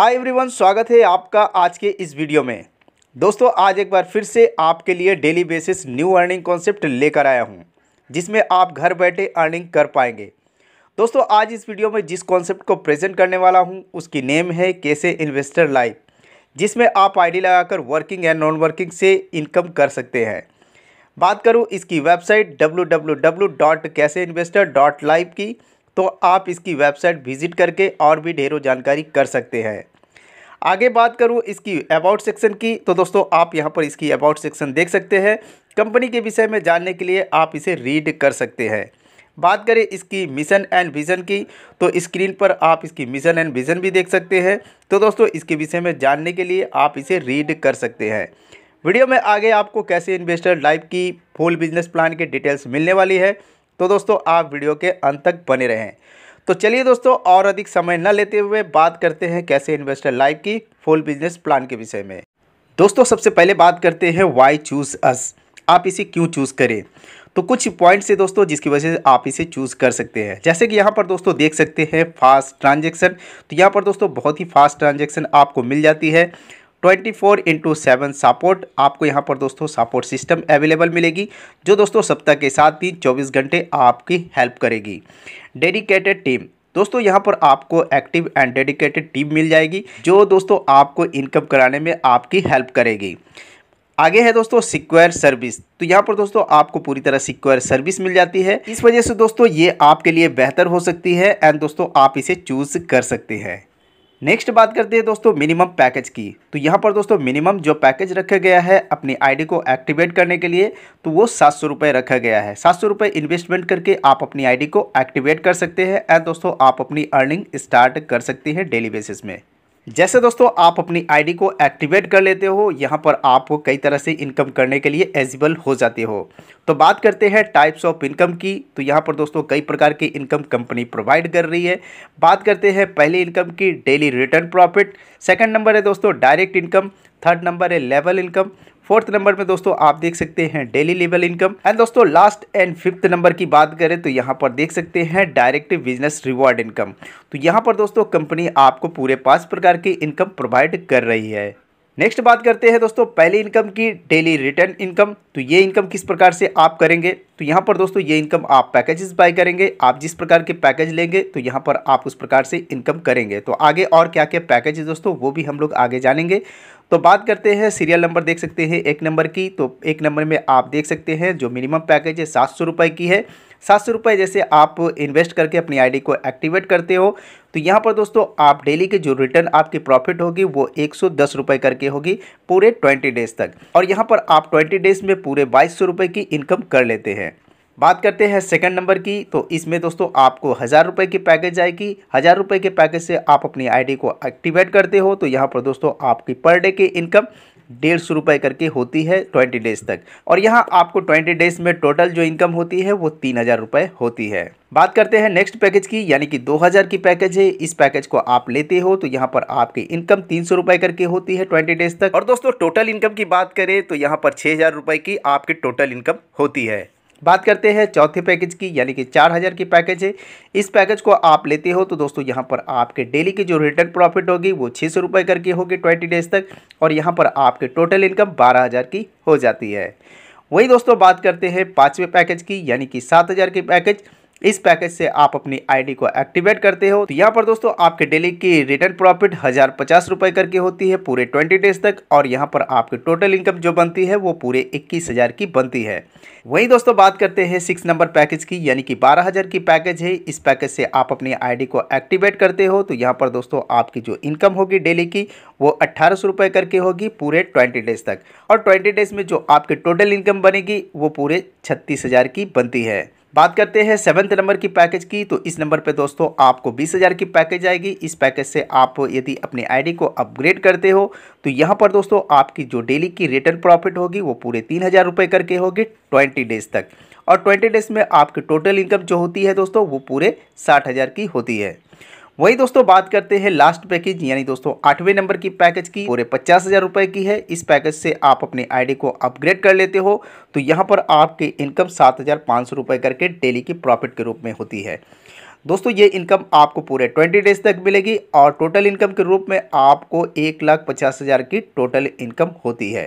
hi everyone स्वागत है आपका आज के इस वीडियो में दोस्तों आज एक बार फिर से आपके लिए daily basis new earning concept लेकर आया हूं जिसमें आप घर बैठे अर्निंग कर पाएंगे दोस्तों आज इस वीडियो में जिस कॉन्सेप्ट को प्रेजेंट करने वाला हूं उसकी नेम है कैसे इन्वेस्टर लाइफ जिसमें आप आई लगाकर वर्किंग एंड नॉन वर्किंग से इनकम कर सकते हैं बात करूँ इसकी वेबसाइट डब्ल्यू की तो आप इसकी वेबसाइट विजिट करके और भी ढेरों जानकारी कर सकते हैं आगे बात करूँ इसकी अबाउट सेक्शन की तो दोस्तों आप यहाँ पर इसकी अबाउट सेक्शन देख सकते हैं कंपनी के विषय में जानने के लिए आप इसे रीड कर सकते हैं बात करें इसकी मिशन एंड विज़न की तो स्क्रीन पर आप इसकी मिशन एंड विज़न भी देख सकते हैं तो दोस्तों इसके विषय में जानने के लिए आप इसे रीड कर सकते हैं वीडियो में आगे आपको कैसे इन्वेस्टर लाइफ की फुल बिजनेस प्लान के डिटेल्स मिलने वाली है तो दोस्तों आप वीडियो के अंत तक बने रहें तो चलिए दोस्तों और अधिक समय न लेते हुए बात करते हैं कैसे इन्वेस्टर लाइफ की फुल बिजनेस प्लान के विषय में दोस्तों सबसे पहले बात करते हैं वाई चूज़ अस आप इसे क्यों चूज़ करें तो कुछ पॉइंट्स है दोस्तों जिसकी वजह से आप इसे चूज़ कर सकते हैं जैसे कि यहाँ पर दोस्तों देख सकते हैं फास्ट ट्रांजेक्शन तो यहाँ पर दोस्तों बहुत ही फास्ट ट्रांजेक्शन आपको मिल जाती है twenty four into seven support आपको यहाँ पर दोस्तों सपोर्ट सिस्टम अवेलेबल मिलेगी जो दोस्तों सप्ताह के साथ भी चौबीस घंटे आपकी हेल्प करेगी डेडिकेटेड टीम दोस्तों यहाँ पर आपको एक्टिव एंड डेडिकेटेड टीम मिल जाएगी जो दोस्तों आपको इनकम कराने में आपकी हेल्प करेगी आगे है दोस्तों सिक्वेयर सर्विस तो यहाँ पर दोस्तों आपको पूरी तरह सिक्वेयर सर्विस मिल जाती है इस वजह से दोस्तों ये आपके लिए बेहतर हो सकती है एंड दोस्तों आप इसे चूज कर सकते हैं नेक्स्ट बात करते हैं दोस्तों मिनिमम पैकेज की तो यहाँ पर दोस्तों मिनिमम जो पैकेज रखा गया है अपनी आईडी को एक्टिवेट करने के लिए तो वो सात सौ रुपये रखा गया है सात सौ रुपये इन्वेस्टमेंट करके आप अपनी आईडी को एक्टिवेट कर सकते हैं एंड दोस्तों आप अपनी अर्निंग स्टार्ट कर सकते हैं डेली बेसिस में जैसे दोस्तों आप अपनी आईडी को एक्टिवेट कर लेते हो यहाँ पर आप कई तरह से इनकम करने के लिए एलिजिबल हो जाते हो तो बात करते हैं टाइप्स ऑफ इनकम की तो यहाँ पर दोस्तों कई प्रकार की इनकम कंपनी प्रोवाइड कर रही है बात करते हैं पहली इनकम की daily return profit second number है दोस्तों डायरेक्ट इनकम थर्ड नंबर है लेवल इनकम फोर्थ नंबर में दोस्तों आप देख सकते हैं डेली लेवल इनकम एंड दोस्तों लास्ट एंड फिफ्थ नंबर की बात करें तो यहाँ पर देख सकते हैं डायरेक्ट बिजनेस रिवॉर्ड इनकम तो यहाँ पर दोस्तों कंपनी आपको पूरे पांच प्रकार की इनकम प्रोवाइड कर रही है नेक्स्ट बात करते हैं दोस्तों पहली इनकम की डेली रिटर्न इनकम तो ये इनकम किस प्रकार से आप करेंगे तो यहाँ पर दोस्तों ये इनकम आप पैकेजेस बाय करेंगे आप जिस प्रकार के पैकेज लेंगे तो यहाँ पर आप उस प्रकार से इनकम करेंगे तो आगे और क्या क्या पैकेज दोस्तों वो भी हम लोग आगे जानेंगे तो बात करते हैं सीरियल नंबर देख सकते हैं एक नंबर की तो एक नंबर में आप देख सकते हैं जो मिनिमम पैकेज है सात सौ रुपये की है सात सौ रुपये जैसे आप इन्वेस्ट करके अपनी आईडी को एक्टिवेट करते हो तो यहाँ पर दोस्तों आप डेली के जो रिटर्न आपकी प्रॉफिट होगी वो एक सौ दस रुपये करके होगी पूरे ट्वेंटी डेज़ तक और यहाँ पर आप ट्वेंटी डेज़ में पूरे बाईस सौ रुपये की इनकम कर लेते हैं बात करते हैं सेकंड नंबर की तो इसमें दोस्तों आपको हज़ार रुपये की पैकेज आएगी हज़ार रुपये के पैकेज से आप अपनी आईडी को एक्टिवेट करते हो तो यहाँ पर दोस्तों आपकी पर डे की इनकम डेढ़ सौ रुपये करके होती है ट्वेंटी डेज़ तक और यहाँ आपको ट्वेंटी डेज़ में टोटल जो इनकम होती है वो तीन हज़ार रुपये होती है बात करते हैं नेक्स्ट पैकेज की यानी कि 2000 की पैकेज है इस पैकेज को आप लेते हो तो यहाँ पर आपकी इनकम तीन सौ रुपये करके होती है ट्वेंटी डेज तक और दोस्तों टोटल इनकम की बात करें तो यहाँ पर छः हज़ार रुपये की आपकी टोटल इनकम होती है बात करते हैं चौथे पैकेज की यानी कि चार हज़ार की पैकेज है इस पैकेज को आप लेते हो तो दोस्तों यहाँ पर आपके डेली की जो रिटर्न प्रॉफिट होगी वो छः सौ रुपये करके होगी ट्वेंटी डेज तक और यहाँ पर आपके टोटल इनकम बारह हज़ार की हो जाती है वही दोस्तों बात करते हैं पाँचवें पैकेज की यानी कि सात हज़ार की पैकेज इस पैकेज से आप अपनी आईडी को एक्टिवेट करते हो तो यहाँ पर दोस्तों आपके डेली की रिटर्न प्रॉफिट हजार पचास रुपए करके होती है पूरे ट्वेंटी डेज तक और यहाँ पर आपकी टोटल इनकम जो बनती है वो पूरे इक्कीस हजार की बनती है वहीं दोस्तों बात करते हैं सिक्स नंबर पैकेज की यानी कि बारह हजार की पैकेज है इस पैकेज से आप अपनी आईडी को एक्टिवेट करते हो तो यहाँ पर दोस्तों आपकी जो इनकम होगी डेली की वो अट्ठारह सौ रुपये करके होगी पूरे ट्वेंटी डेज तक और ट्वेंटी डेज में जो आपकी टोटल इनकम बनेगी वो पूरे छत्तीस हज़ार की बनती है बात करते हैं सेवन्थ नंबर की पैकेज की तो इस नंबर पे दोस्तों आपको बीस हज़ार की पैकेज आएगी इस पैकेज से आप यदि अपने आईडी को अपग्रेड करते हो तो यहाँ पर दोस्तों आपकी जो डेली की रिटर्न प्रॉफिट होगी वो पूरे तीन हज़ार रुपये करके होगी ट्वेंटी डेज तक और ट्वेंटी डेज में आपकी टोटल इनकम जो होती है दोस्तों वो पूरे साठ हज़ार की होती है वही दोस्तों बात करते हैं लास्ट पैकेज यानी दोस्तों आठवें नंबर की पैकेज की पूरे पचास हज़ार रुपये की है इस पैकेज से आप अपने आईडी को अपग्रेड कर लेते हो तो यहाँ पर आपके इनकम सात हज़ार पाँच सौ रुपये करके डेली की प्रॉफिट के रूप में होती है दोस्तों ये इनकम आपको पूरे ट्वेंटी डेज तक मिलेगी और टोटल इनकम के रूप में आपको एक लाख पचास हज़ार की टोटल इनकम होती है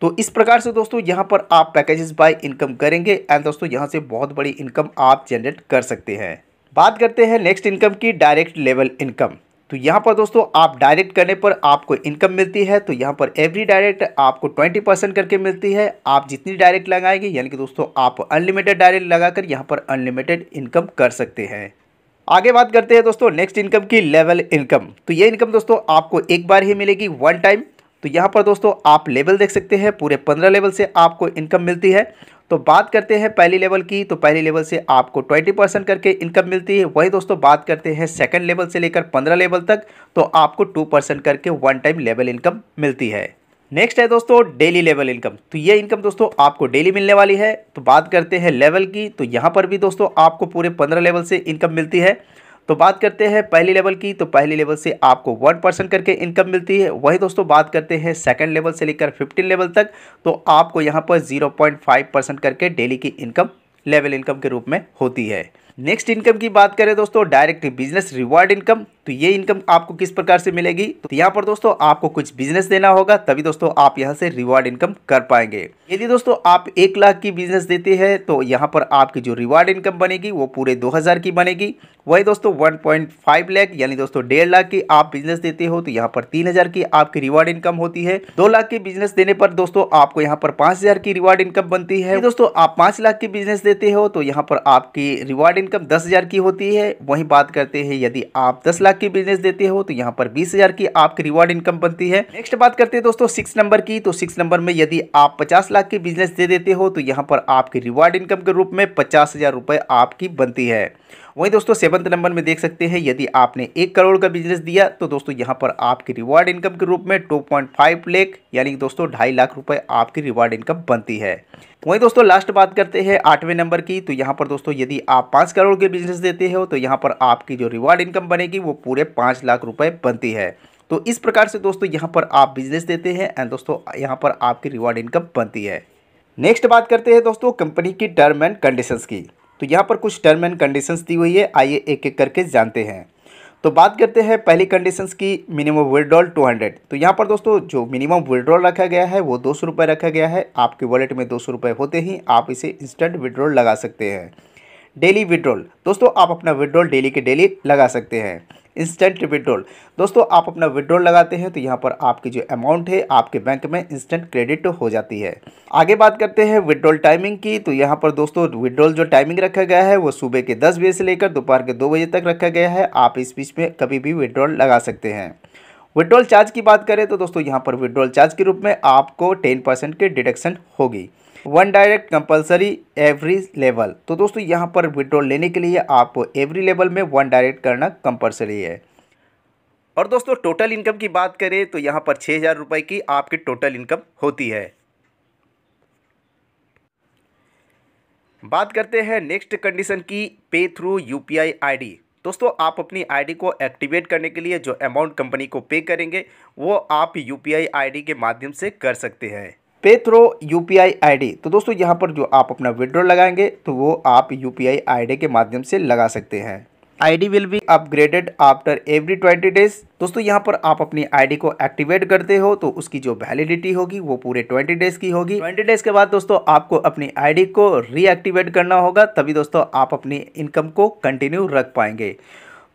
तो इस प्रकार से दोस्तों यहाँ पर आप पैकेजेस बाय इनकम करेंगे एंड दोस्तों यहाँ से बहुत बड़ी इनकम आप जनरेट कर सकते हैं बात करते हैं नेक्स्ट इनकम की डायरेक्ट लेवल इनकम तो यहाँ पर दोस्तों आप डायरेक्ट करने पर आपको इनकम मिलती है तो यहाँ पर एवरी डायरेक्ट आपको ट्वेंटी परसेंट करके मिलती है आप जितनी डायरेक्ट लगाएंगे यानी कि दोस्तों आप अनलिमिटेड डायरेक्ट लगाकर यहाँ पर अनलिमिटेड इनकम कर सकते हैं आगे बात करते हैं दोस्तों नेक्स्ट इनकम की लेवल इनकम तो ये इनकम दोस्तों आपको एक बार ही मिलेगी वन टाइम तो यहाँ पर दोस्तों आप लेवल देख सकते हैं पूरे पंद्रह लेवल से आपको इनकम मिलती है तो बात करते हैं पहली लेवल की तो पहली लेवल से आपको ट्वेंटी परसेंट करके इनकम मिलती है वही दोस्तों बात करते हैं सेकंड लेवल से लेकर पंद्रह लेवल तक तो आपको टू परसेंट करके वन टाइम लेवल इनकम मिलती है नेक्स्ट है दोस्तों डेली लेवल इनकम तो ये इनकम दोस्तों आपको डेली मिलने वाली है तो बात करते हैं लेवल की तो यहाँ पर भी दोस्तों आपको पूरे पंद्रह लेवल से इनकम मिलती है तो बात करते हैं पहले लेवल की तो पहले लेवल से आपको वन परसेंट करके इनकम मिलती है वही दोस्तों बात करते हैं सेकंड लेवल से लेकर फिफ्टीन लेवल तक तो आपको यहाँ पर जीरो पॉइंट फाइव परसेंट करके डेली की इनकम लेवल इनकम के रूप में होती है नेक्स्ट इनकम की बात करें दोस्तों डायरेक्ट बिजनेस रिवार्ड इनकम तो ये इनकम आपको किस प्रकार से मिलेगी तो यहाँ पर दोस्तों आपको कुछ बिजनेस देना होगा तभी दोस्तों आप यहाँ से रिवार्ड इनकम कर पाएंगे यदि दोस्तों आप एक लाख की बिजनेस देते हैं तो यहाँ पर आपकी जो रिवार्ड इनकम बनेगी वो पूरे दो हज़ार की बनेगी वही दोस्तों वन पॉइंट फाइव लाख यानी दोस्तों डेढ़ लाख की आप बिजनेस देते हो तो यहाँ पर तीन हज़ार की आपकी रिवार्ड इनकम होती है दो लाख की बिजनेस देने पर दोस्तों आपको यहाँ पर पाँच हज़ार की रिवार्ड इनकम बनती है दोस्तों आप पाँच लाख की बिजनेस देते हो तो यहाँ पर आपकी रिवार्ड इनकम दस हज़ार की होती है वहीं बात करते हैं यदि आप दस लाख की बिजनेस देते हो तो यहाँ पर बीस हज़ार की आपकी रिवॉर्ड इनकम बनती है नेक्स्ट बात करते हैं दोस्तों सिक्स नंबर की तो सिक्स नंबर में यदि आप पचास लाख की बिजनेस दे देते हो तो यहाँ पर आपकी रिवॉर्ड इनकम के रूप में पचास हज़ार आपकी बनती है वहीं दोस्तों सेवन्थ नंबर में देख सकते हैं यदि आपने एक करोड़ का बिजनेस दिया तो दोस्तों यहाँ पर आपकी रिवार्ड इनकम के रूप में टू पॉइंट फाइव लेख यानी दोस्तों ढाई लाख रुपये आपकी रिवार्ड इनकम बनती है वहीं दोस्तों लास्ट बात करते हैं आठवें नंबर की तो यहाँ पर दोस्तों यदि आप पाँच करोड़ के बिजनेस देते हो तो यहाँ पर आपकी जो रिवार्ड इनकम बनेगी वो पूरे पाँच लाख रुपये बनती है तो इस प्रकार से दोस्तों यहाँ पर आप बिजनेस देते हैं एंड दोस्तों यहाँ पर आपकी रिवार्ड इनकम बनती है नेक्स्ट बात करते हैं दोस्तों कंपनी की टर्म एंड कंडीशंस की तो यहाँ पर कुछ टर्म एंड कंडीशंस दी हुई है आइए एक एक करके जानते हैं तो बात करते हैं पहली कंडीशंस की मिनिमम विड्रॉल 200 तो यहाँ पर दोस्तों जो मिनिमम विड्रॉल रखा गया है वो दो सौ रुपये रखा गया है आपके वॉलेट में दो सौ रुपये होते ही आप इसे इंस्टेंट विड्रॉल लगा सकते हैं डेली विड्रॉल दोस्तों आप अपना विड्रॉल डेली के डेली लगा सकते हैं इंस्टेंट विड्रॉल दोस्तों आप अपना विड्रॉल लगाते हैं तो यहाँ पर आपकी जो अमाउंट है आपके बैंक में इंस्टेंट क्रेडिट हो जाती है आगे बात करते हैं विड्रॉल टाइमिंग की तो यहाँ पर दोस्तों विड्रॉल जो टाइमिंग रखा गया है वो सुबह के दस बजे से लेकर दोपहर के दो बजे तक रखा गया है आप इस बीच में कभी भी विड्रॉल लगा सकते हैं विड्रॉल चार्ज की बात करें तो दोस्तों यहाँ पर विड्रॉल चार्ज के रूप में आपको टेन परसेंट की डिडक्शन होगी one direct compulsory every level तो दोस्तों यहाँ पर विड्रॉल लेने के लिए आपको एवरी लेवल में वन डायरेक्ट करना कंपलसरी है और दोस्तों टोटल इनकम की बात करें तो यहाँ पर छः हज़ार रुपये की आपकी टोटल इनकम होती है बात करते हैं नेक्स्ट कंडीशन की पे थ्रू यू पी दोस्तों आप अपनी आईडी को एक्टिवेट करने के लिए जो अमाउंट कंपनी को पे करेंगे वो आप यूपीआई आईडी के माध्यम से कर सकते हैं pay through U P I I D तो दोस्तों यहाँ पर जो आप अपना विड्रॉ लगाएंगे तो वो आप U P I I D के माध्यम से लगा सकते हैं I D will be upgraded after every twenty days दोस्तों यहाँ पर आप अपनी आई डी को एक्टिवेट करते हो तो उसकी जो वैलिडिटी होगी वो पूरे ट्वेंटी डेज की होगी ट्वेंटी डेज के बाद दोस्तों आपको अपनी आई डी को रीएक्टिवेट करना होगा तभी दोस्तों आप अपनी इनकम को कंटिन्यू रख पाएंगे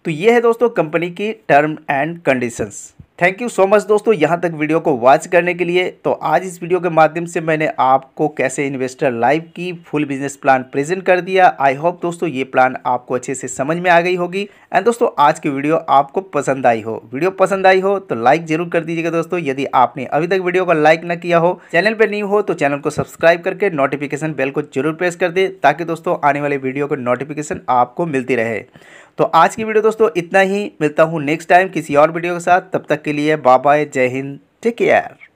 तो ये है दोस्तों कंपनी की term and conditions thank you so much दोस्तों यहाँ तक वीडियो को वॉच करने के लिए तो आज इस वीडियो के माध्यम से मैंने आपको कैसे इन्वेस्टर लाइव की फुल बिजनेस प्लान प्रेजेंट कर दिया आई होप दोस्तों ये प्लान आपको अच्छे से समझ में आ गई होगी एंड दोस्तों आज की वीडियो आपको पसंद आई हो वीडियो पसंद आई हो तो लाइक जरूर कर दीजिएगा दोस्तों यदि आपने अभी तक वीडियो को लाइक न किया हो चैनल पर नहीं हो तो चैनल को सब्सक्राइब करके नोटिफिकेशन बेल को जरूर प्रेस कर दे ताकि दोस्तों आने वाले वीडियो को नोटिफिकेशन आपको मिलती रहे तो आज की वीडियो दोस्तों इतना ही मिलता हूँ नेक्स्ट टाइम किसी और वीडियो के साथ तब तक के लिए बाय जय हिंद टेक केयर